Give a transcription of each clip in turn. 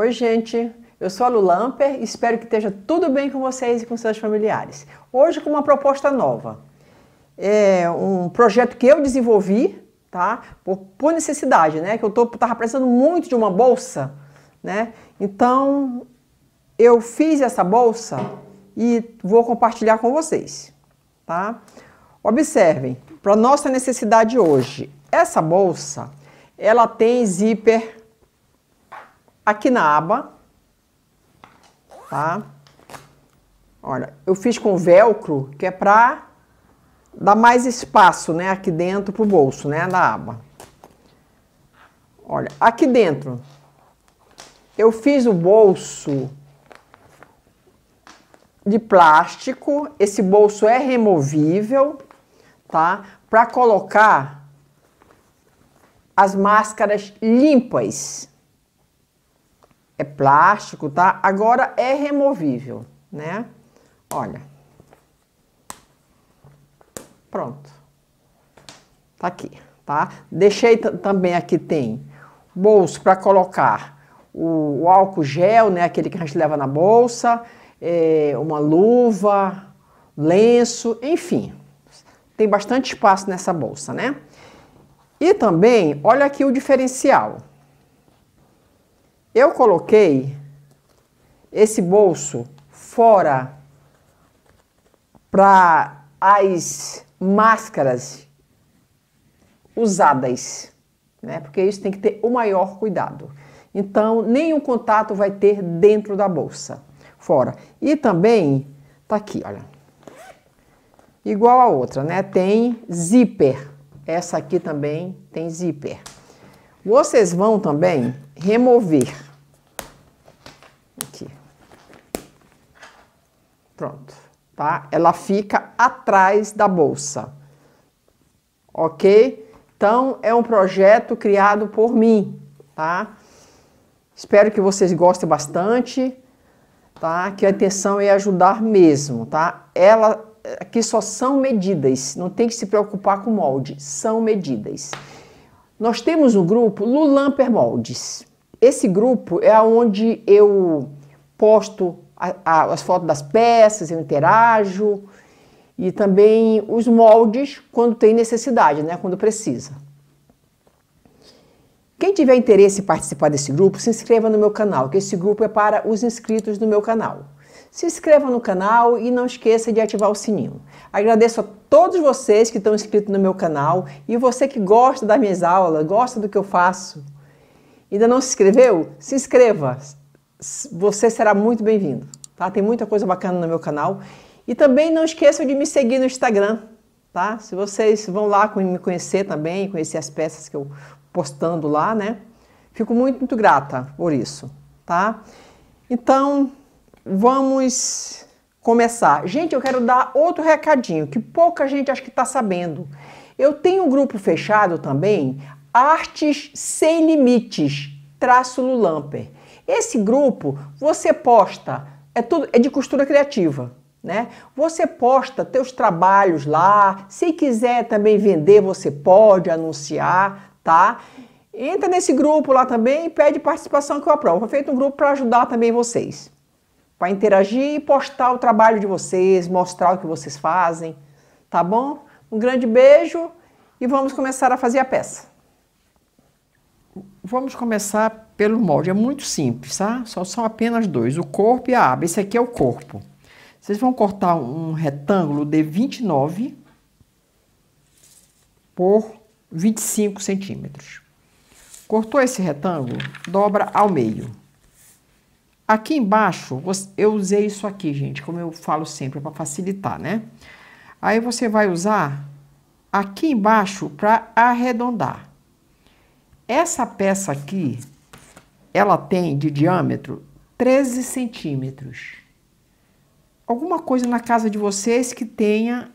Oi, gente! Eu sou a Lu e espero que esteja tudo bem com vocês e com seus familiares. Hoje com uma proposta nova. É um projeto que eu desenvolvi, tá? Por, por necessidade, né? Que eu tô, tava precisando muito de uma bolsa, né? Então, eu fiz essa bolsa e vou compartilhar com vocês, tá? Observem, para nossa necessidade hoje, essa bolsa, ela tem zíper aqui na aba, tá? Olha, eu fiz com velcro, que é pra dar mais espaço, né, aqui dentro pro bolso, né, da aba. Olha, aqui dentro, eu fiz o bolso de plástico, esse bolso é removível, tá? Para colocar as máscaras limpas, é plástico, tá? Agora é removível, né? Olha. Pronto. Tá aqui, tá? Deixei também aqui tem bolso para colocar o, o, álcool gel, né? Aquele que a gente leva na bolsa, é, uma luva, lenço, enfim. Tem bastante espaço nessa bolsa, né? E também, olha aqui o diferencial. Eu coloquei esse bolso fora para as máscaras usadas, né? Porque isso tem que ter o maior cuidado. Então, nenhum contato vai ter dentro da bolsa, fora. E também tá aqui, olha. Igual a outra, né? Tem zíper. Essa aqui também tem zíper. Vocês vão também remover. Aqui. Pronto, tá? Ela fica atrás da bolsa. Ok? Então, é um projeto criado por mim, tá? Espero que vocês gostem bastante, tá? Que a intenção é ajudar mesmo, tá? Ela, aqui só são medidas, não tem que se preocupar com molde, são medidas. Nós temos o um grupo Lulamper Moldes. Esse grupo é onde eu posto a, a, as fotos das peças, eu interajo e também os moldes quando tem necessidade, né, quando precisa. Quem tiver interesse em participar desse grupo, se inscreva no meu canal, que esse grupo é para os inscritos do meu canal se inscreva no canal e não esqueça de ativar o sininho. Agradeço a todos vocês que estão inscritos no meu canal e você que gosta das minhas aulas, gosta do que eu faço. Ainda não se inscreveu? Se inscreva. Você será muito bem-vindo. Tá? Tem muita coisa bacana no meu canal. E também não esqueça de me seguir no Instagram. Tá? Se vocês vão lá me conhecer também, conhecer as peças que eu postando lá, né? Fico muito, muito grata por isso, tá? Então, vamos começar. Gente, eu quero dar outro recadinho que pouca gente acha que está sabendo. Eu tenho um grupo fechado também, Artes Sem Limites, traço Lulamper. Esse grupo você posta, é tudo é de costura criativa, né? Você posta teus trabalhos lá, se quiser também vender, você pode anunciar, tá? Entra nesse grupo lá também e pede participação que eu aprovo. Foi feito um grupo para ajudar também vocês para interagir e postar o trabalho de vocês, mostrar o que vocês fazem, tá bom? Um grande beijo e vamos começar a fazer a peça. Vamos começar pelo molde, é muito simples, tá? Só são apenas dois, o corpo e a aba. Esse aqui é o corpo. Vocês vão cortar um retângulo de 29 por 25 centímetros. Cortou esse retângulo, dobra ao meio. Aqui embaixo, eu usei isso aqui, gente, como eu falo sempre, é para facilitar, né? Aí você vai usar aqui embaixo para arredondar. Essa peça aqui, ela tem de diâmetro 13 centímetros. Alguma coisa na casa de vocês que tenha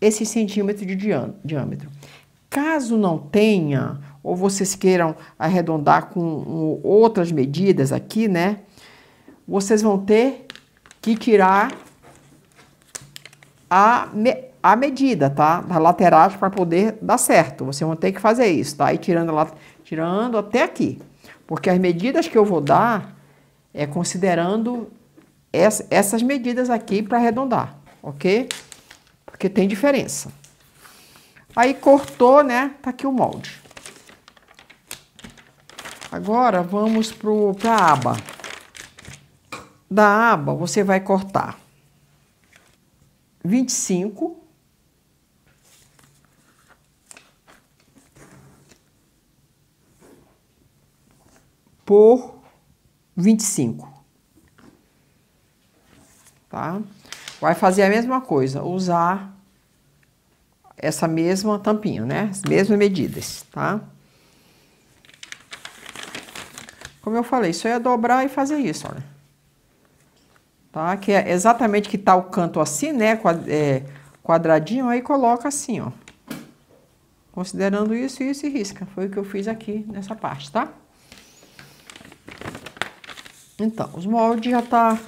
esse centímetro de diâmetro. Caso não tenha, ou vocês queiram arredondar com outras medidas aqui, né? vocês vão ter que tirar a, me, a medida, tá? Da lateral para poder dar certo. Vocês vão ter que fazer isso, tá? E tirando, lá, tirando até aqui. Porque as medidas que eu vou dar é considerando essas medidas aqui para arredondar, ok? Porque tem diferença. Aí cortou, né? Tá aqui o molde. Agora vamos para a aba da aba, você vai cortar 25 por 25. Tá? Vai fazer a mesma coisa, usar essa mesma tampinha, né? As mesmas medidas, tá? Como eu falei, só é dobrar e fazer isso, olha tá? Que é exatamente que tá o canto assim, né? É, quadradinho, aí coloca assim, ó. Considerando isso, isso e risca. Foi o que eu fiz aqui nessa parte, tá? Então, os moldes já tá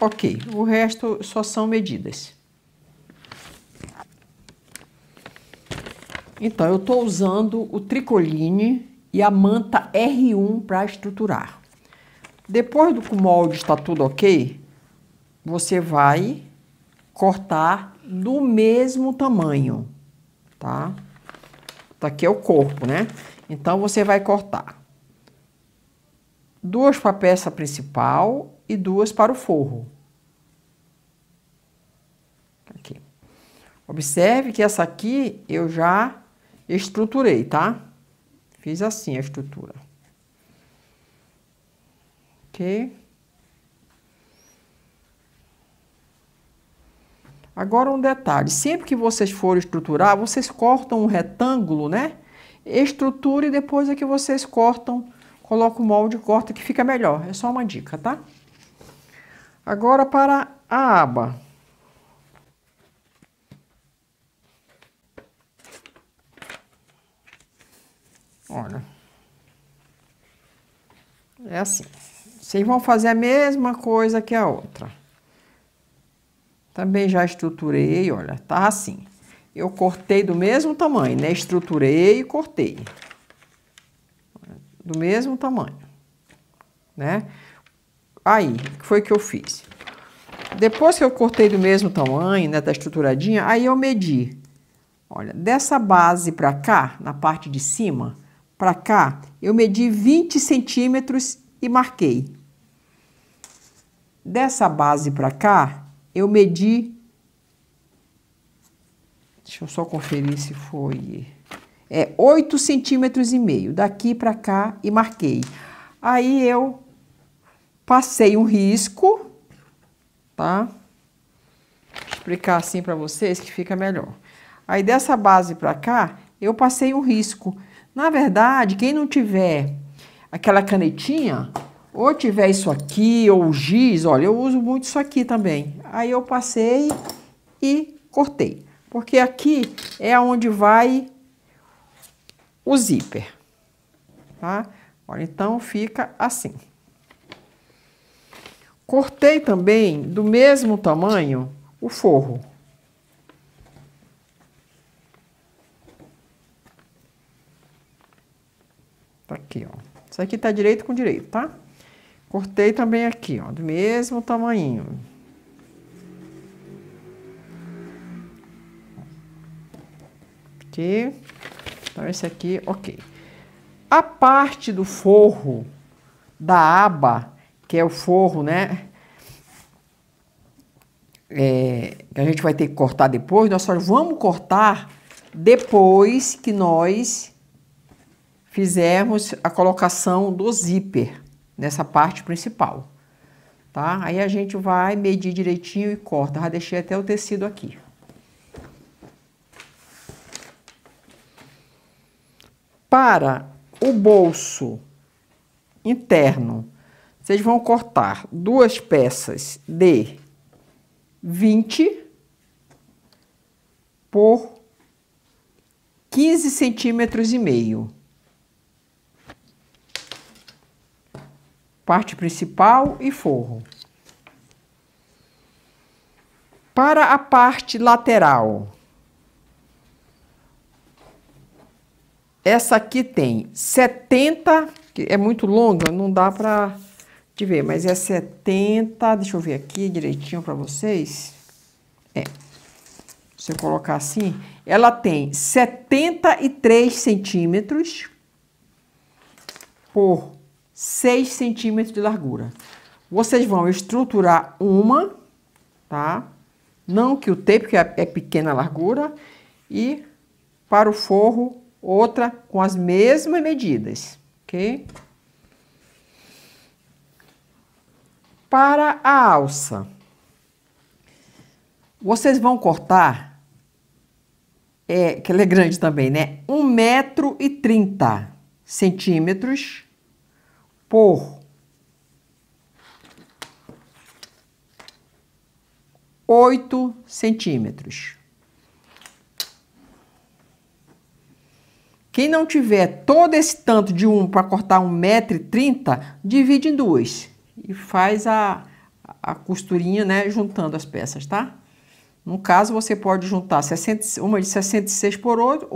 ok. O resto só são medidas. Então, eu tô usando o tricoline e a manta R1 para estruturar. Depois do molde está tudo ok, você vai cortar do mesmo tamanho, tá? Daqui tá é o corpo, né? Então, você vai cortar duas para a peça principal e duas para o forro. Aqui. Observe que essa aqui eu já estruturei, tá? Fiz assim a estrutura. Ok? Agora um detalhe, sempre que vocês forem estruturar, vocês cortam um retângulo, né? Estrutura e depois é que vocês cortam, coloca o molde, corta que fica melhor. É só uma dica, tá? Agora para a aba. Olha. É assim. Vocês vão fazer a mesma coisa que a outra. Também já estruturei, olha, tá assim. Eu cortei do mesmo tamanho, né? Estruturei e cortei. Do mesmo tamanho, né? Aí, o que foi que eu fiz? Depois que eu cortei do mesmo tamanho, né, tá estruturadinha, aí eu medi. Olha, dessa base para cá, na parte de cima, para cá, eu medi 20 centímetros e marquei. Dessa base para cá, eu medi. Deixa eu só conferir se foi. É 8 centímetros e meio daqui para cá e marquei. Aí eu passei um risco, tá? Vou explicar assim para vocês que fica melhor. Aí dessa base para cá, eu passei um risco. Na verdade, quem não tiver aquela canetinha, ou tiver isso aqui, ou giz, olha, eu uso muito isso aqui também. Aí eu passei e cortei, porque aqui é onde vai o zíper, tá? Olha, então fica assim. Cortei também do mesmo tamanho o forro. Tá aqui, ó. Isso aqui tá direito com direito, tá? Cortei também aqui, ó, do mesmo tamanho. Aqui. Então, esse aqui, ok. A parte do forro da aba, que é o forro, né? É, que a gente vai ter que cortar depois, nós só vamos cortar depois que nós fizermos a colocação do zíper nessa parte principal, tá? Aí a gente vai medir direitinho e corta, já deixei até o tecido aqui. Para o bolso interno, vocês vão cortar duas peças de 20 por 15 centímetros e meio. parte principal e forro. Para a parte lateral, essa aqui tem 70, que é muito longa, não dá para te ver, mas é 70, deixa eu ver aqui direitinho para vocês. É. Se eu colocar assim, ela tem 73 centímetros por 6 centímetros de largura. Vocês vão estruturar uma, tá? Não que o tempo porque é, é pequena a largura, e para o forro outra com as mesmas medidas, ok? Para a alça, vocês vão cortar, é, que ela é grande também, né? 1,30 metro e 30 centímetros por oito centímetros. Quem não tiver todo esse tanto de um para cortar um metro e trinta, divide em duas e faz a, a costurinha, né, juntando as peças, tá? No caso, você pode juntar 60, uma de 66 por 8,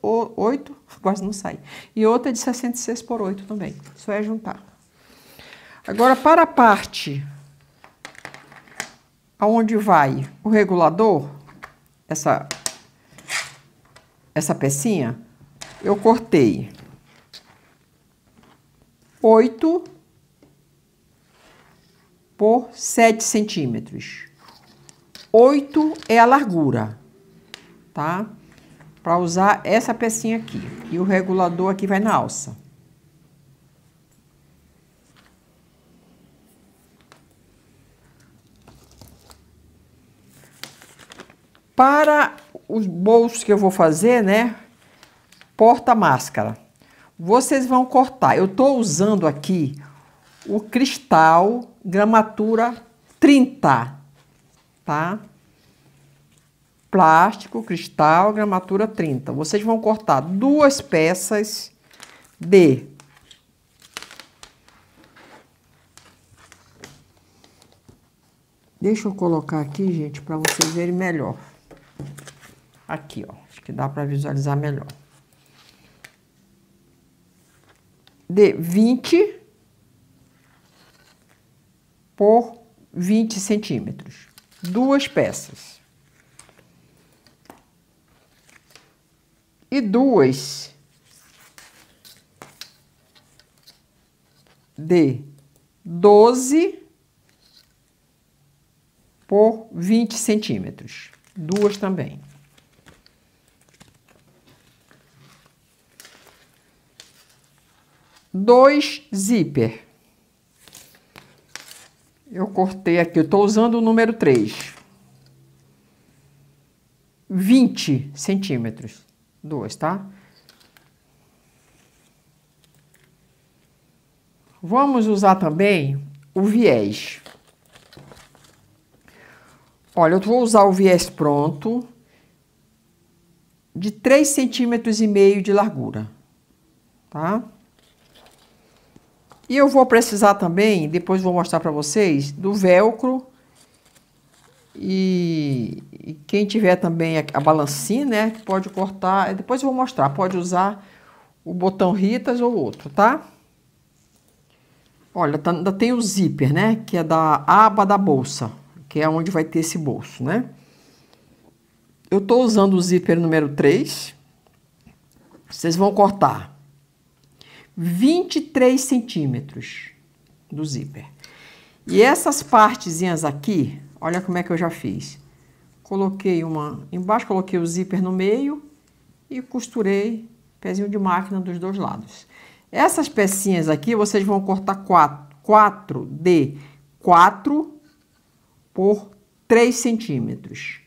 8 quase não sai. E outra é de 66 por 8 também. Só é juntar. Agora, para a parte aonde vai o regulador, essa, essa pecinha, eu cortei 8 por 7 centímetros. 8 é a largura, tá? para usar essa pecinha aqui. E o regulador aqui vai na alça. Para os bolsos que eu vou fazer, né? Porta-máscara. Vocês vão cortar. Eu tô usando aqui o cristal gramatura 30, tá? plástico, cristal, gramatura 30. Vocês vão cortar duas peças de Deixa eu colocar aqui, gente, para vocês verem melhor. Aqui, ó, acho que dá para visualizar melhor. De 20 por 20 centímetros. Duas peças. e duas de doze por vinte centímetros. Duas também. Dois zíper. Eu cortei aqui, eu estou usando o número três vinte centímetros dois, tá? Vamos usar também o viés. Olha, eu vou usar o viés pronto de 3 centímetros e meio de largura, tá? E eu vou precisar também, depois vou mostrar para vocês, do velcro e, e quem tiver também a, a balancinha, né, que pode cortar, depois eu vou mostrar, pode usar o botão Ritas ou outro, tá? Olha, tá, ainda tem o zíper, né, que é da aba da bolsa, que é onde vai ter esse bolso, né? Eu tô usando o zíper número 3, vocês vão cortar 23 centímetros do zíper. E essas partezinhas aqui, Olha como é que eu já fiz. Coloquei uma embaixo, coloquei o zíper no meio e costurei pezinho de máquina dos dois lados. Essas pecinhas aqui, vocês vão cortar 4, 4 de 4 por 3 centímetros.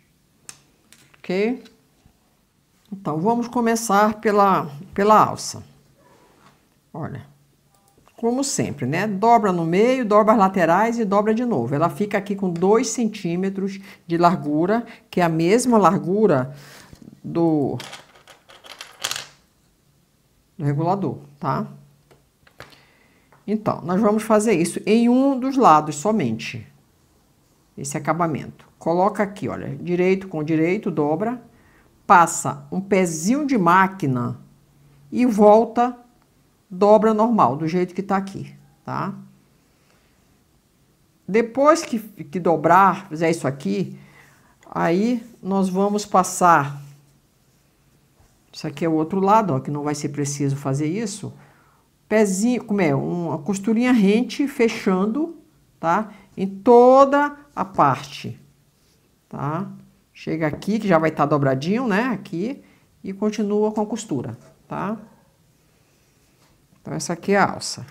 Ok? Então, vamos começar pela, pela alça. Olha como sempre, né? Dobra no meio, dobra as laterais e dobra de novo. Ela fica aqui com 2 centímetros de largura, que é a mesma largura do, do regulador, tá? Então, nós vamos fazer isso em um dos lados somente, esse acabamento. Coloca aqui, olha, direito com direito, dobra, passa um pezinho de máquina e volta dobra normal, do jeito que tá aqui, tá? Depois que, que dobrar, fizer isso aqui, aí nós vamos passar... Isso aqui é o outro lado, ó, que não vai ser preciso fazer isso. Pezinho, como é? Uma costurinha rente, fechando, tá? Em toda a parte, tá? Chega aqui, que já vai estar tá dobradinho, né? Aqui, e continua com a costura, Tá? Então, essa aqui é a alça.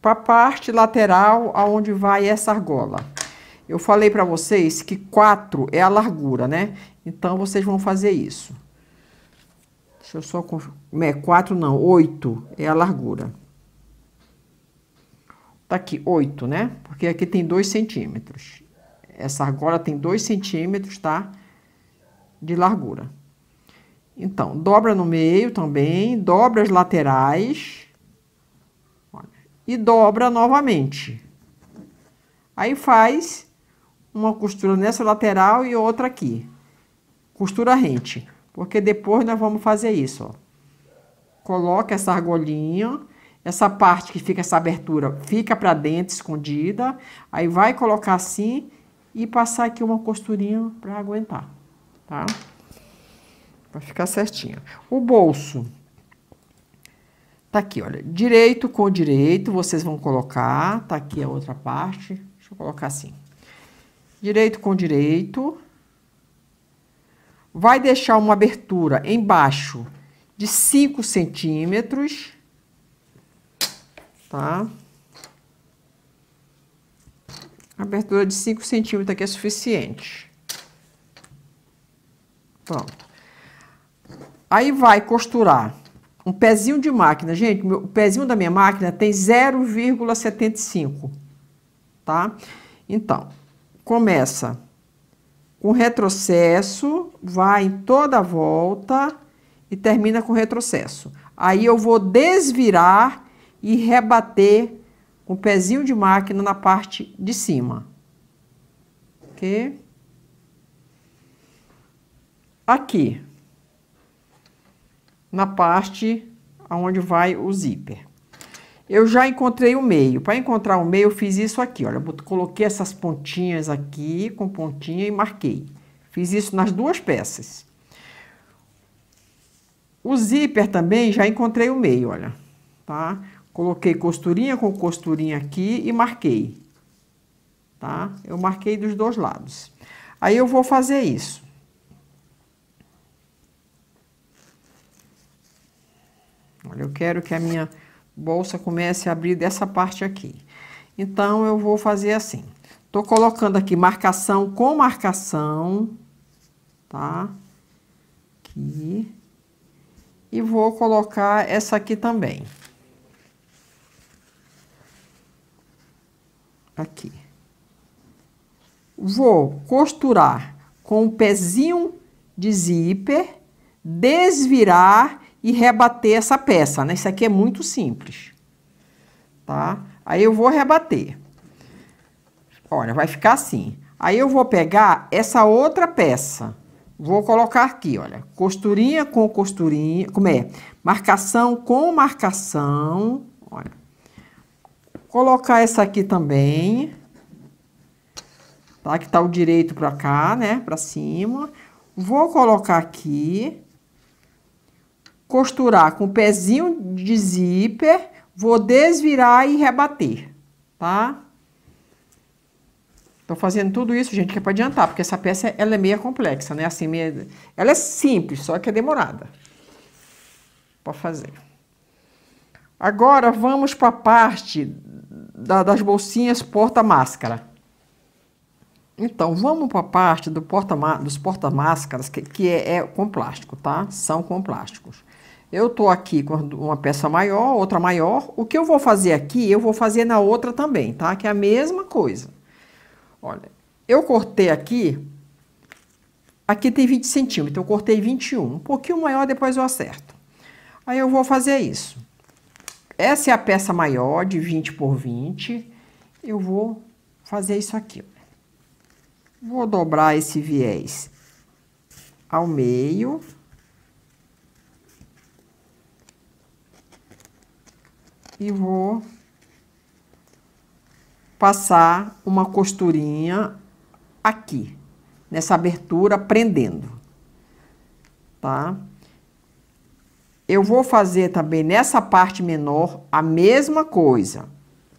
Para a parte lateral, aonde vai essa argola. Eu falei para vocês que 4 é a largura, né? Então, vocês vão fazer isso. Deixa eu só... É, né, 4 não, 8 é a largura. Tá aqui, 8, né? Porque aqui tem 2 centímetros. Essa argola tem 2 centímetros, tá? De largura. Então, dobra no meio também, dobra as laterais e dobra novamente. Aí faz uma costura nessa lateral e outra aqui. Costura rente, porque depois nós vamos fazer isso, ó. Coloca essa argolinha, essa parte que fica essa abertura fica para dentro escondida, aí vai colocar assim e passar aqui uma costurinha para aguentar, tá? Para ficar certinho. O bolso Tá aqui, olha, direito com direito, vocês vão colocar, tá aqui a outra parte, deixa eu colocar assim. Direito com direito. Vai deixar uma abertura embaixo de 5 centímetros, tá? Abertura de 5 centímetros aqui é suficiente. Pronto. Aí vai costurar um pezinho de máquina. Gente, meu, o pezinho da minha máquina tem 0,75, tá? Então, começa com retrocesso, vai em toda a volta e termina com retrocesso. Aí eu vou desvirar e rebater com o pezinho de máquina na parte de cima. Ok? Aqui na parte aonde vai o zíper. Eu já encontrei o meio. Para encontrar o meio, eu fiz isso aqui, olha. Coloquei essas pontinhas aqui com pontinha e marquei. Fiz isso nas duas peças. O zíper também já encontrei o meio, olha, tá? Coloquei costurinha com costurinha aqui e marquei, tá? Eu marquei dos dois lados. Aí eu vou fazer isso. Olha, eu quero que a minha bolsa comece a abrir dessa parte aqui. Então, eu vou fazer assim. Tô colocando aqui marcação com marcação, tá? Aqui. E vou colocar essa aqui também. Aqui. Vou costurar com o pezinho de zíper, desvirar e rebater essa peça, né? Isso aqui é muito simples, tá? Aí eu vou rebater. Olha, vai ficar assim. Aí eu vou pegar essa outra peça, vou colocar aqui, olha, costurinha com costurinha, como é? Marcação com marcação, olha. Colocar essa aqui também, tá? Que tá o direito para cá, né? Para cima. Vou colocar aqui costurar com o pezinho de zíper, vou desvirar e rebater, tá? Tô fazendo tudo isso, gente, que é para adiantar, porque essa peça ela é meia complexa, né? Assim, meia... ela é simples, só que é demorada para fazer. Agora vamos para a parte da, das bolsinhas porta-máscara. Então, vamos para a parte do porta, dos porta-máscaras, que, que é, é com plástico, tá? São com plásticos. Eu estou aqui com uma peça maior, outra maior. O que eu vou fazer aqui, eu vou fazer na outra também, tá? Que é a mesma coisa. Olha, eu cortei aqui, aqui tem 20 centímetros, eu cortei 21. Um pouquinho maior, depois eu acerto. Aí eu vou fazer isso. Essa é a peça maior, de 20 por 20. Eu vou fazer isso aqui. Vou dobrar esse viés ao meio. e vou passar uma costurinha aqui, nessa abertura, prendendo, tá? Eu vou fazer também nessa parte menor a mesma coisa.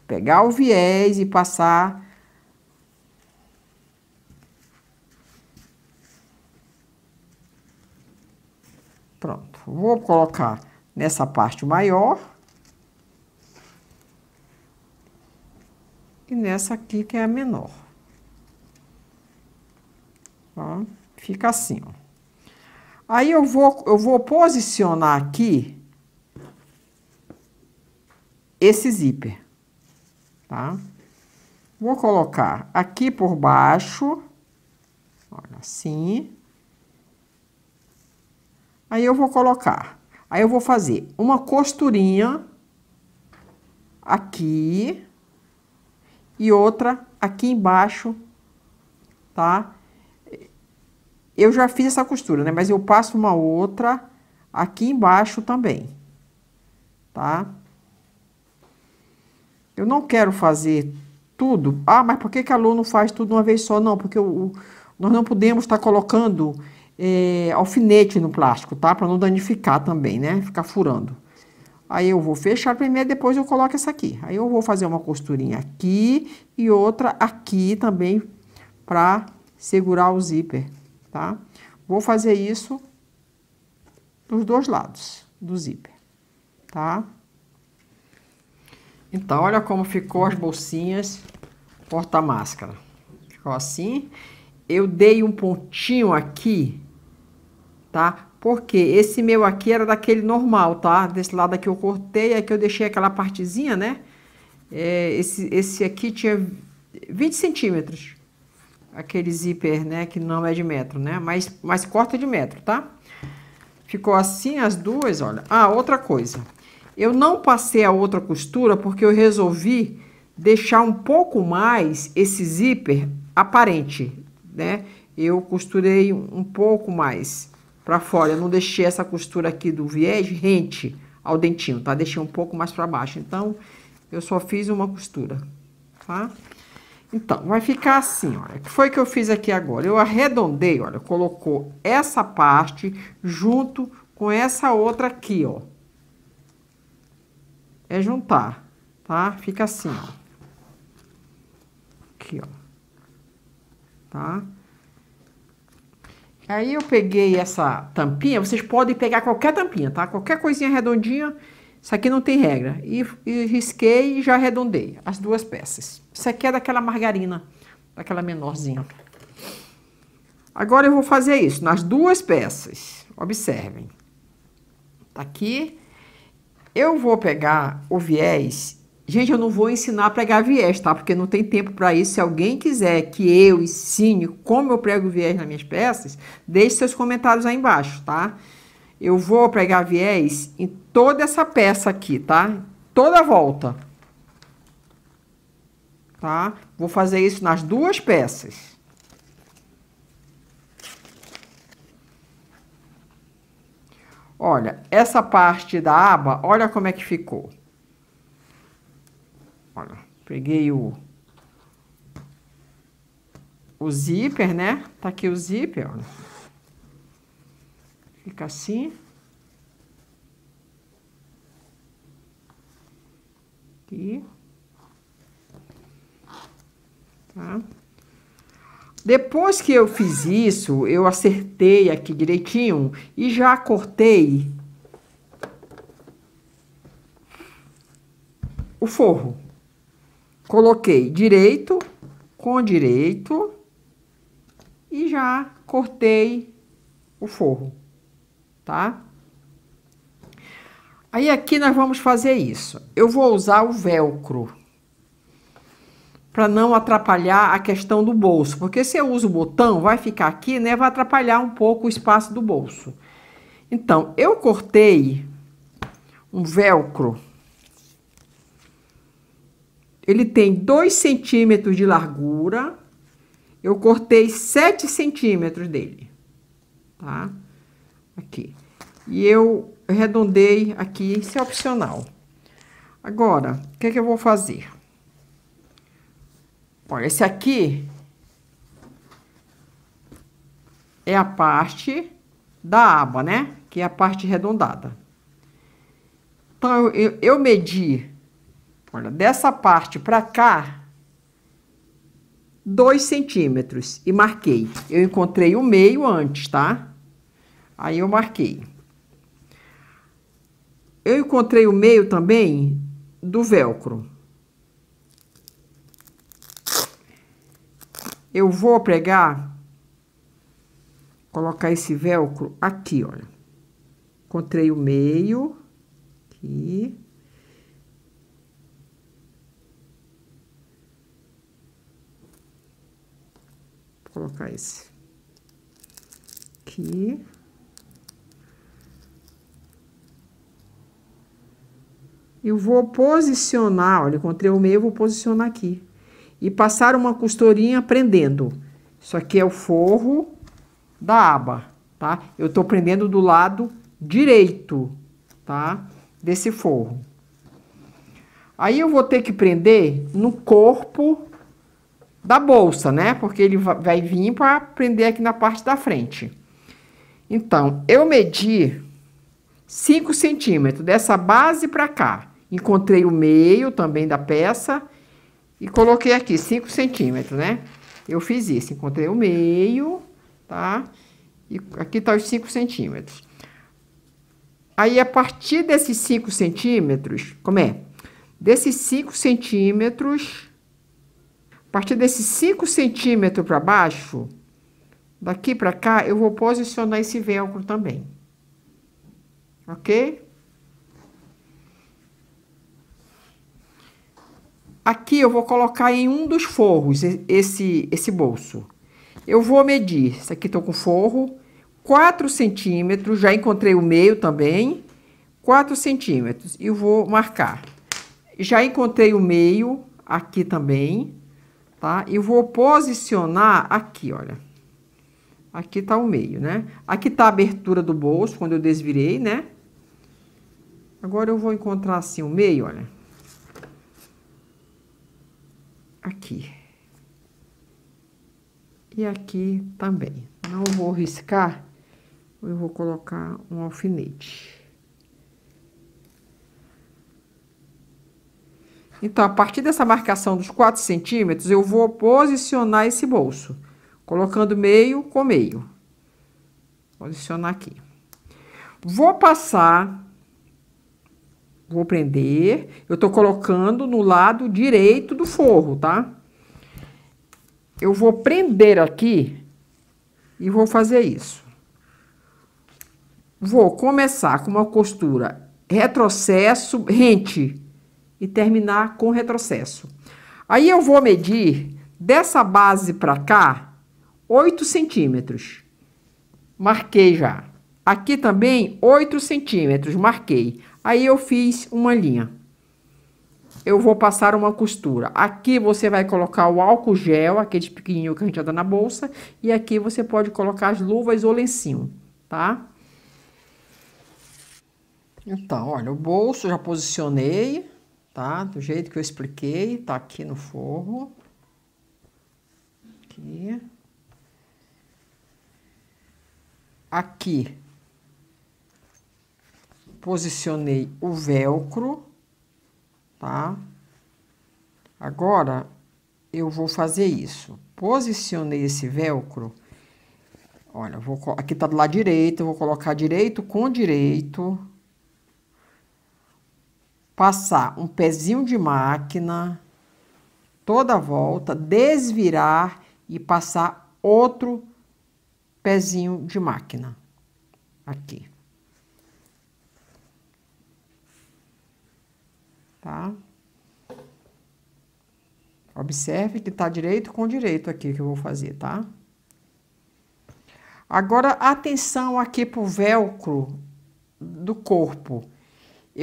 Pegar o viés e passar Pronto, vou colocar nessa parte maior. e nessa aqui que é a menor. Ó, fica assim, ó. Aí eu vou, eu vou posicionar aqui esse zíper, tá? Vou colocar aqui por baixo, olha assim. Aí eu vou colocar, aí eu vou fazer uma costurinha aqui, e outra aqui embaixo, tá? Eu já fiz essa costura, né? Mas eu passo uma outra aqui embaixo também, tá? Eu não quero fazer tudo. Ah, mas por que, que a Lu não faz tudo uma vez só? Não, porque o, nós não podemos estar tá colocando é, alfinete no plástico, tá? Para não danificar também, né? Ficar furando. Aí eu vou fechar primeiro, depois eu coloco essa aqui. Aí eu vou fazer uma costurinha aqui e outra aqui também pra segurar o zíper, tá? Vou fazer isso dos dois lados do zíper, tá? Então, olha como ficou as bolsinhas porta-máscara. Ficou assim. Eu dei um pontinho aqui, tá? Porque esse meu aqui era daquele normal, tá? Desse lado aqui eu cortei, aqui é eu deixei aquela partezinha, né? É, esse, esse aqui tinha 20 centímetros. Aquele zíper, né? Que não é de metro, né? Mas, mas corta de metro, tá? Ficou assim as duas, olha. Ah, outra coisa. Eu não passei a outra costura porque eu resolvi deixar um pouco mais esse zíper aparente, né? Eu costurei um pouco mais para fora. Eu não deixei essa costura aqui do viés rente ao dentinho, tá? Deixei um pouco mais para baixo. Então, eu só fiz uma costura, tá? Então, vai ficar assim, olha. O que foi que eu fiz aqui agora? Eu arredondei, olha, colocou essa parte junto com essa outra aqui, ó. É juntar, tá? Fica assim, ó. Aqui, ó. Tá? Aí eu peguei essa tampinha, vocês podem pegar qualquer tampinha, tá? Qualquer coisinha redondinha, isso aqui não tem regra. E, e risquei e já arredondei as duas peças. Isso aqui é daquela margarina, daquela menorzinha. Agora eu vou fazer isso nas duas peças, observem. Tá aqui. Eu vou pegar o viés Gente, eu não vou ensinar a pregar viés, tá? Porque não tem tempo para isso. Se alguém quiser que eu ensine como eu prego viés nas minhas peças, deixe seus comentários aí embaixo, tá? Eu vou pregar viés em toda essa peça aqui, tá? Toda a volta. Tá? Vou fazer isso nas duas peças. Olha, essa parte da aba, olha como é que ficou. Olha, peguei o, o zíper, né? Tá aqui o zíper, olha. Fica assim. Aqui. Tá? Depois que eu fiz isso, eu acertei aqui direitinho e já cortei o forro coloquei direito com direito e já cortei o forro, tá? Aí aqui nós vamos fazer isso. Eu vou usar o velcro para não atrapalhar a questão do bolso, porque se eu uso o botão, vai ficar aqui, né? Vai atrapalhar um pouco o espaço do bolso. Então, eu cortei um velcro ele tem 2 centímetros de largura. Eu cortei 7 centímetros dele, tá? Aqui. E eu arredondei aqui, isso é opcional. Agora, o que é que eu vou fazer? Olha, esse aqui é a parte da aba, né? Que é a parte arredondada. Então, eu, eu medi Olha, dessa parte para cá, dois centímetros e marquei. Eu encontrei o meio antes, tá? Aí eu marquei. Eu encontrei o meio também do velcro. Eu vou pregar, colocar esse velcro aqui, olha. Encontrei o meio, aqui. colocar esse aqui. Eu vou posicionar, olha, encontrei o meio, vou posicionar aqui. E passar uma costurinha prendendo. Isso aqui é o forro da aba, tá? Eu tô prendendo do lado direito, tá? Desse forro. Aí eu vou ter que prender no corpo da bolsa, né? Porque ele vai vir para prender aqui na parte da frente. Então, eu medi 5 centímetros dessa base para cá. Encontrei o meio também da peça e coloquei aqui 5 centímetros, né? Eu fiz isso, encontrei o meio, tá? E aqui tá os 5 centímetros. Aí, a partir desses 5 centímetros, como é? Desses 5 centímetros a partir desses 5 centímetros para baixo, daqui para cá, eu vou posicionar esse velcro também. Ok? Aqui eu vou colocar em um dos forros esse, esse bolso. Eu vou medir, isso aqui estou com forro, 4 centímetros, já encontrei o meio também, 4 centímetros, e vou marcar. Já encontrei o meio aqui também, tá? E vou posicionar aqui, olha. Aqui tá o meio, né? Aqui tá a abertura do bolso, quando eu desvirei, né? Agora eu vou encontrar assim o meio, olha. Aqui. E aqui também. Não vou riscar, eu vou colocar um alfinete. Então, a partir dessa marcação dos 4 centímetros, eu vou posicionar esse bolso, colocando meio com meio. Posicionar aqui. Vou passar, vou prender, eu tô colocando no lado direito do forro, tá? Eu vou prender aqui e vou fazer isso. Vou começar com uma costura retrocesso rente e terminar com retrocesso. Aí eu vou medir dessa base para cá 8 centímetros. Marquei já. Aqui também 8 centímetros, marquei. Aí eu fiz uma linha. Eu vou passar uma costura. Aqui você vai colocar o álcool gel, aquele pequenininho que a gente anda na bolsa. E aqui você pode colocar as luvas ou lencinho, tá? Então, olha, o bolso já posicionei tá? Do jeito que eu expliquei, tá aqui no forro. Aqui. Aqui. Posicionei o velcro, tá? Agora, eu vou fazer isso. Posicionei esse velcro. Olha, vou, aqui tá do lado direito, eu vou colocar direito com direito passar um pezinho de máquina toda a volta, desvirar e passar outro pezinho de máquina aqui. Tá? Observe que tá direito com direito aqui que eu vou fazer, tá? Agora, atenção aqui pro velcro do corpo.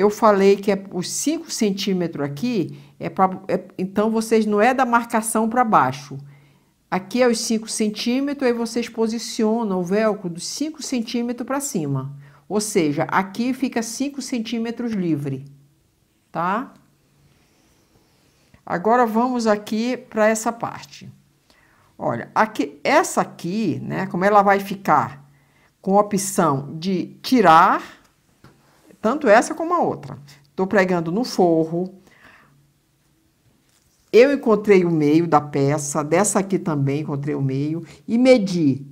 Eu falei que é os 5 centímetros aqui, é pra, é, então vocês não é da marcação para baixo. Aqui é os 5 centímetros, aí vocês posicionam o velcro dos 5 centímetros para cima. Ou seja, aqui fica 5 centímetros livre, tá? Agora vamos aqui para essa parte. Olha, aqui, essa aqui, né, como ela vai ficar com a opção de tirar tanto essa como a outra. Estou pregando no forro. Eu encontrei o meio da peça, dessa aqui também encontrei o meio, e medi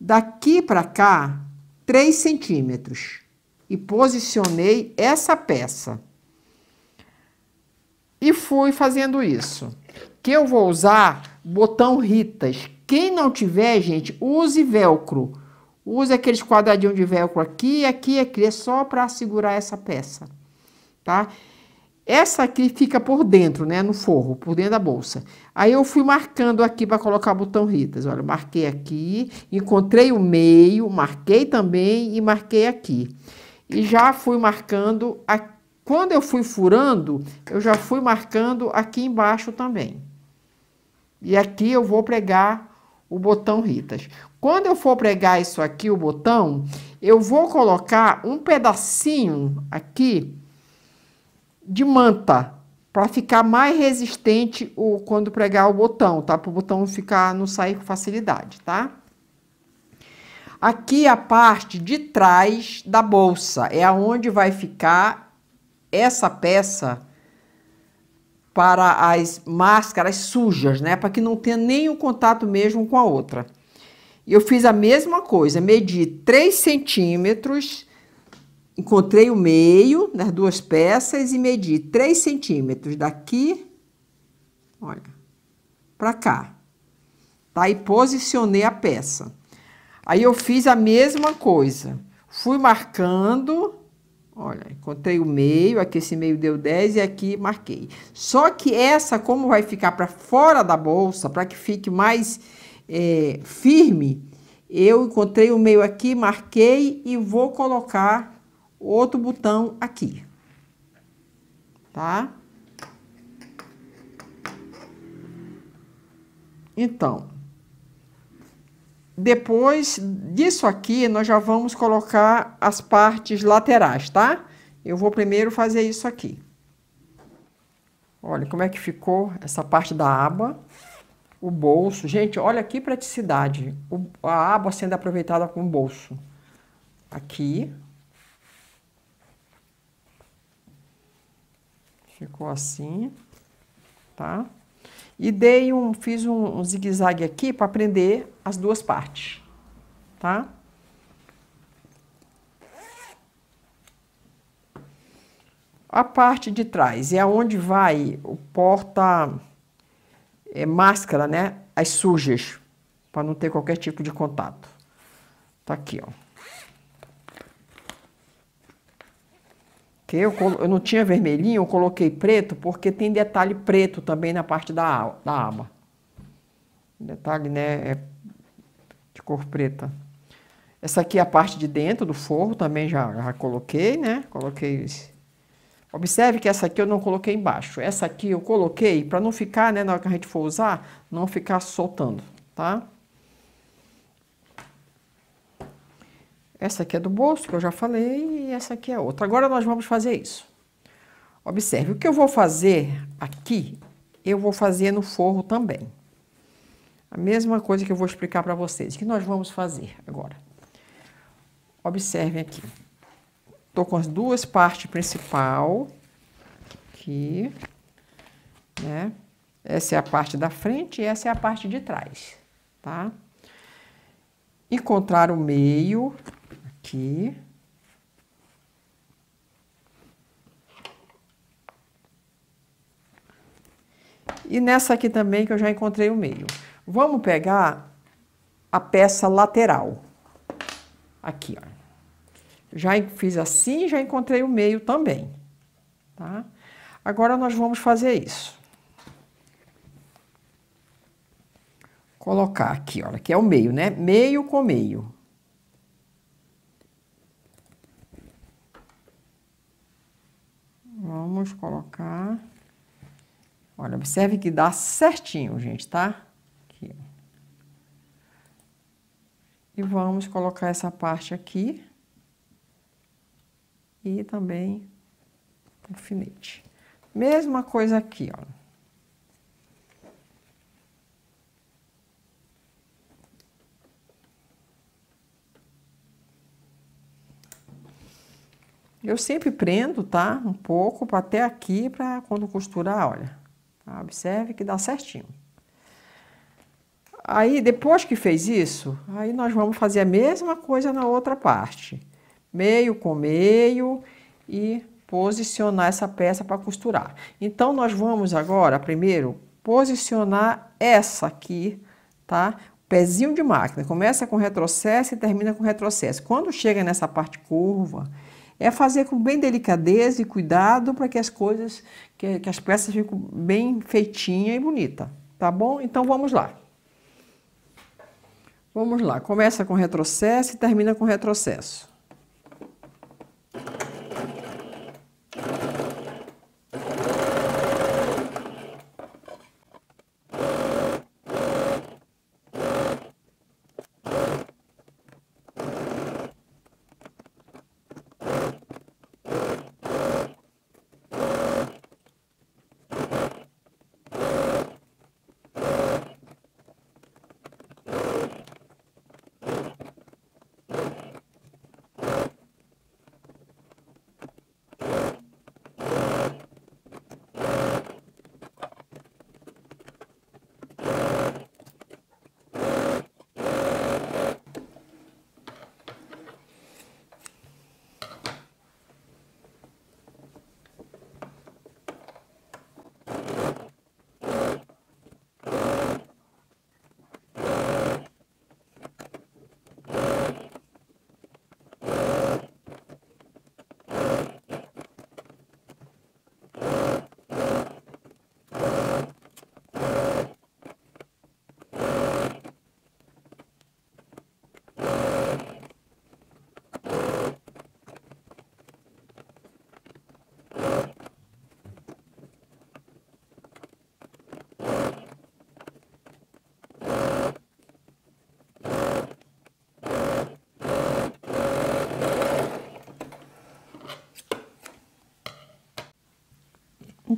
daqui para cá 3 centímetros. E posicionei essa peça. E fui fazendo isso. Que eu vou usar botão Ritas. Quem não tiver, gente, use velcro Usa aqueles quadradinhos de velcro aqui, aqui, aqui, é só para segurar essa peça, tá? Essa aqui fica por dentro, né, no forro, por dentro da bolsa. Aí eu fui marcando aqui para colocar o botão Ritas. Olha, marquei aqui, encontrei o meio, marquei também e marquei aqui. E já fui marcando, a... quando eu fui furando, eu já fui marcando aqui embaixo também. E aqui eu vou pregar o botão Ritas. Quando eu for pregar isso aqui, o botão, eu vou colocar um pedacinho aqui de manta para ficar mais resistente o quando pregar o botão, tá? Para o botão ficar não sair com facilidade, tá? Aqui a parte de trás da bolsa é aonde vai ficar essa peça para as máscaras sujas, né? Para que não tenha nenhum contato mesmo com a outra. Eu fiz a mesma coisa, medi 3 centímetros, encontrei o meio nas duas peças e medi 3 centímetros daqui, olha, para cá, tá? E posicionei a peça. Aí eu fiz a mesma coisa, fui marcando Olha, encontrei o meio, aqui esse meio deu 10 e aqui marquei. Só que essa, como vai ficar para fora da bolsa, para que fique mais é, firme, eu encontrei o meio aqui, marquei e vou colocar outro botão aqui. Tá? Então, depois disso aqui, nós já vamos colocar as partes laterais, tá? Eu vou primeiro fazer isso aqui. Olha como é que ficou essa parte da aba. O bolso. Gente, olha que praticidade. O, a aba sendo aproveitada com o bolso. Aqui. Ficou assim, tá? Tá? E dei um, fiz um, um zigue-zague aqui para prender as duas partes, tá? A parte de trás é onde vai o porta é, máscara, né? As sujas, para não ter qualquer tipo de contato. Tá aqui, ó. Que eu, eu não tinha vermelhinho, eu coloquei preto porque tem detalhe preto também na parte da, da aba. Detalhe, né? É de cor preta. Essa aqui é a parte de dentro do forro, também já, já coloquei, né? Coloquei Observe que essa aqui eu não coloquei embaixo. Essa aqui eu coloquei para não ficar, né, na hora que a gente for usar, não ficar soltando, tá? Essa aqui é do bolso, que eu já falei, e essa aqui é outra. Agora nós vamos fazer isso. Observe, o que eu vou fazer aqui, eu vou fazer no forro também. A mesma coisa que eu vou explicar para vocês, que nós vamos fazer agora. Observem aqui. Estou com as duas partes principal, aqui, né? Essa é a parte da frente e essa é a parte de trás, tá? Encontrar o meio, aqui. E nessa aqui também que eu já encontrei o meio. Vamos pegar a peça lateral. Aqui, ó. Já fiz assim, já encontrei o meio também, tá? Agora nós vamos fazer isso. Colocar aqui, olha, que é o meio, né? Meio com meio. Vamos colocar. Olha, observe que dá certinho, gente, tá? Aqui. E vamos colocar essa parte aqui. E também alfinete. Mesma coisa aqui, ó. Eu sempre prendo, tá? Um pouco até aqui para quando costurar, olha. Tá? Observe que dá certinho. Aí, depois que fez isso, aí nós vamos fazer a mesma coisa na outra parte. Meio com meio e posicionar essa peça para costurar. Então, nós vamos agora, primeiro, posicionar essa aqui, tá? Pezinho de máquina. Começa com retrocesso e termina com retrocesso. Quando chega nessa parte curva, é fazer com bem delicadeza e cuidado para que as coisas, que, que as peças fiquem bem feitinha e bonita, tá bom? Então vamos lá. Vamos lá, começa com retrocesso e termina com retrocesso.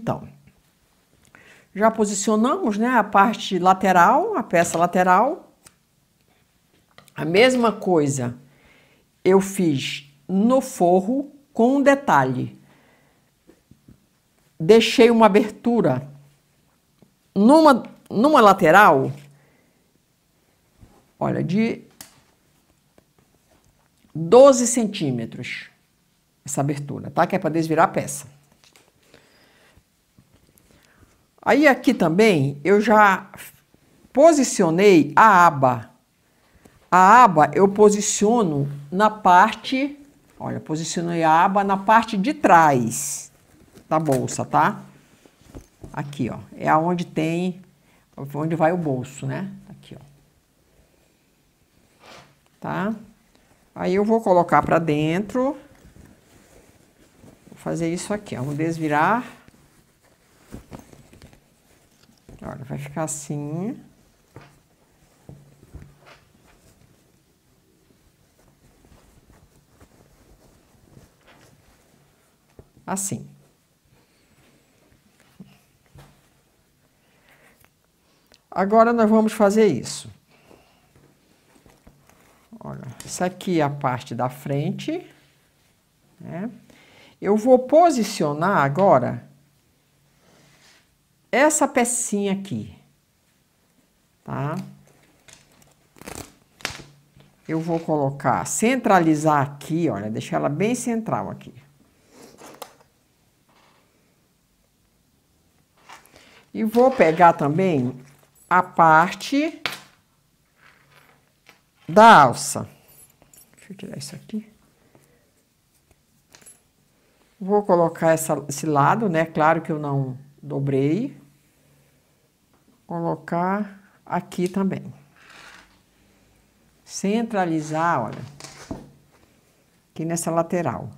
Então, já posicionamos né, a parte lateral, a peça lateral. A mesma coisa eu fiz no forro com um detalhe. Deixei uma abertura numa, numa lateral, olha, de 12 centímetros. Essa abertura, tá? Que é para desvirar a peça. Aí aqui também eu já posicionei a aba. A aba eu posiciono na parte, olha, posicionei a aba na parte de trás da bolsa, tá? Aqui, ó, é aonde tem, onde vai o bolso, né? Aqui, ó. Tá? Aí eu vou colocar para dentro. Vou fazer isso aqui, ó, vou desvirar Olha, vai ficar assim. Assim. Agora nós vamos fazer isso. Olha, isso aqui é a parte da frente, né? Eu vou posicionar agora essa pecinha aqui, tá? Eu vou colocar, centralizar aqui, olha, deixar ela bem central aqui. E vou pegar também a parte da alça. Deixa eu tirar isso aqui. Vou colocar essa, esse lado, né? Claro que eu não dobrei colocar aqui também. Centralizar, olha, aqui nessa lateral.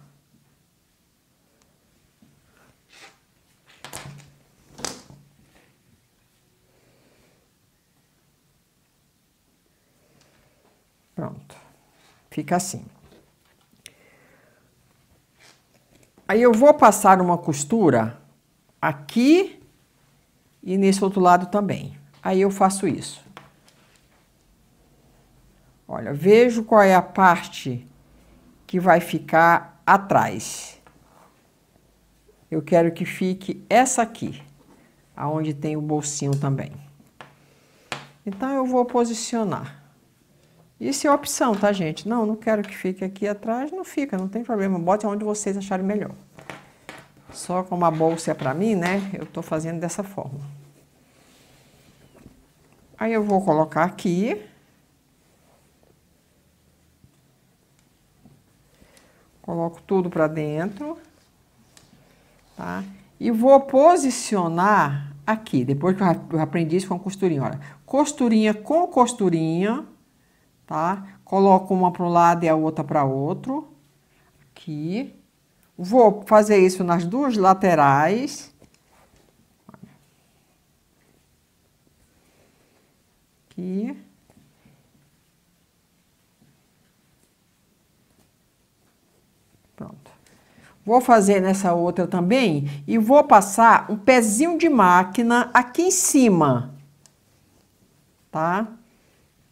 Pronto, fica assim. Aí eu vou passar uma costura aqui e nesse outro lado também. Aí eu faço isso. Olha, vejo qual é a parte que vai ficar atrás. Eu quero que fique essa aqui, aonde tem o bolsinho também. Então, eu vou posicionar. Isso é opção, tá, gente? Não, não quero que fique aqui atrás, não fica, não tem problema. Bote onde vocês acharem melhor. Só como a bolsa é para mim, né? Eu tô fazendo dessa forma. Aí eu vou colocar aqui. Coloco tudo para dentro, tá? E vou posicionar aqui, depois que eu aprendi isso com costurinha, olha. Costurinha com costurinha, tá? Coloco uma para um lado e a outra para outro. Aqui. Vou fazer isso nas duas laterais. aqui. Pronto. Vou fazer nessa outra também e vou passar um pezinho de máquina aqui em cima, tá?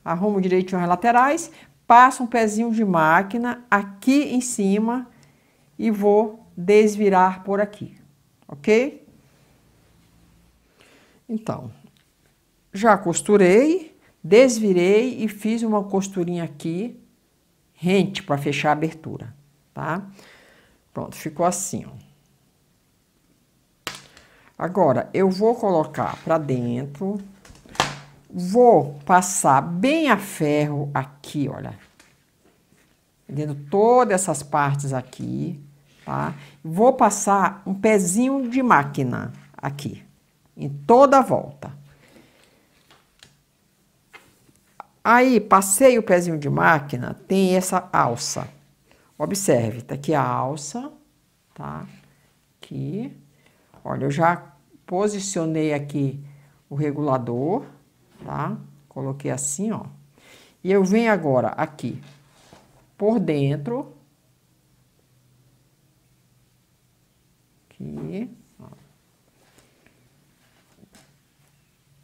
Arrumo direitinho as laterais, passo um pezinho de máquina aqui em cima e vou desvirar por aqui, ok? Então, já costurei, Desvirei e fiz uma costurinha aqui, rente, para fechar a abertura, tá? Pronto, ficou assim, ó. Agora, eu vou colocar para dentro, vou passar bem a ferro aqui, olha. Dentro todas essas partes aqui, tá? Vou passar um pezinho de máquina aqui, em toda a volta. Aí, passei o pezinho de máquina, tem essa alça. Observe, tá aqui a alça, tá? Aqui. Olha, eu já posicionei aqui o regulador, tá? Coloquei assim, ó. E eu venho agora aqui por dentro. Aqui. Ó.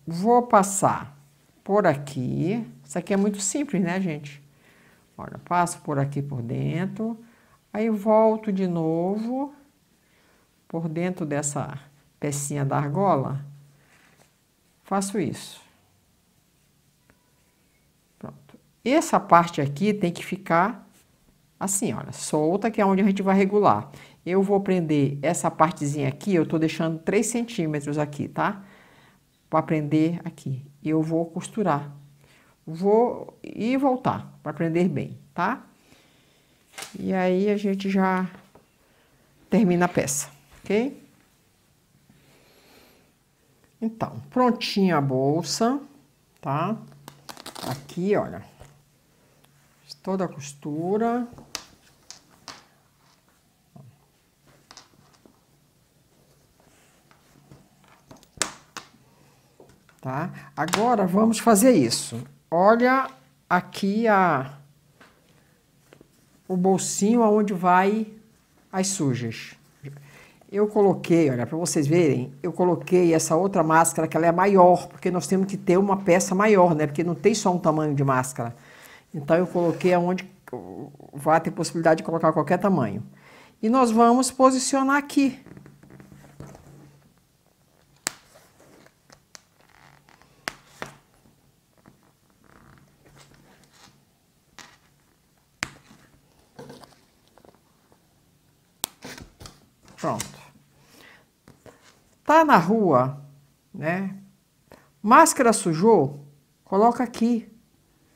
Vou passar por aqui, isso aqui é muito simples, né, gente? Olha, passo por aqui por dentro, aí volto de novo por dentro dessa pecinha da argola, faço isso. Pronto. Essa parte aqui tem que ficar assim, olha, solta, que é onde a gente vai regular. Eu vou prender essa partezinha aqui, eu tô deixando 3 centímetros aqui, tá? Para prender aqui. E eu vou costurar vou e voltar para aprender bem, tá? E aí a gente já termina a peça, ok? Então, prontinha a bolsa, tá? Aqui, olha, toda a costura. Tá? Agora, vamos fazer isso. Olha aqui a o bolsinho aonde vai as sujas. Eu coloquei, olha, para vocês verem, eu coloquei essa outra máscara que ela é maior, porque nós temos que ter uma peça maior, né? Porque não tem só um tamanho de máscara. Então eu coloquei aonde vai ter possibilidade de colocar qualquer tamanho. E nós vamos posicionar aqui. Tá na rua, né? Máscara sujou? Coloca aqui.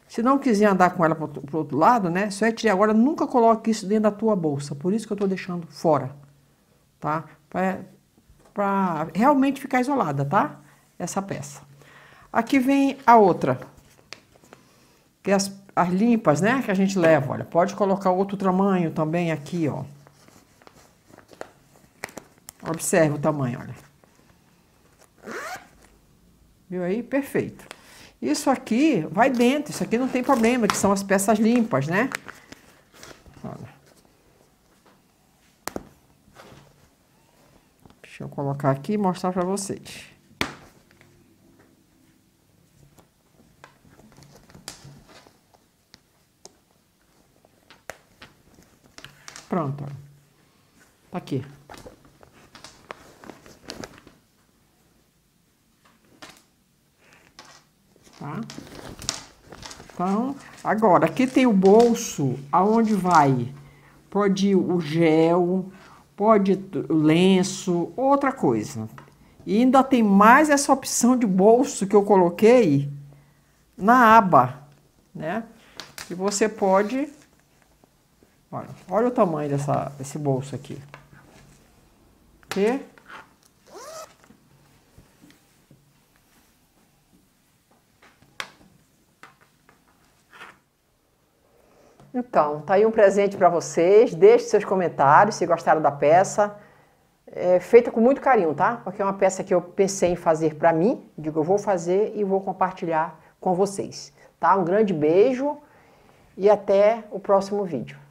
Se não quiser andar com ela para o outro lado, né? Só é tirar agora, nunca coloque isso dentro da tua bolsa. Por isso que eu estou deixando fora, tá? Para realmente ficar isolada, tá? Essa peça. Aqui vem a outra. Que é as, as limpas, né? Que a gente leva, olha. Pode colocar outro tamanho também aqui, ó. Observe o tamanho, olha. Viu aí? Perfeito. Isso aqui vai dentro, isso aqui não tem problema, que são as peças limpas, né? Olha. Deixa eu colocar aqui e mostrar para vocês. Pronto, ó. Tá aqui. Então, agora, aqui tem o bolso, aonde vai? Pode ir o gel, pode o lenço, outra coisa. E ainda tem mais essa opção de bolso que eu coloquei na aba, né? E você pode... Olha, olha o tamanho dessa, desse bolso aqui. Ok? Então, tá aí um presente para vocês. Deixe seus comentários se gostaram da peça. É feita com muito carinho, tá? Porque é uma peça que eu pensei em fazer para mim. Digo, eu vou fazer e vou compartilhar com vocês. Tá? Um grande beijo e até o próximo vídeo.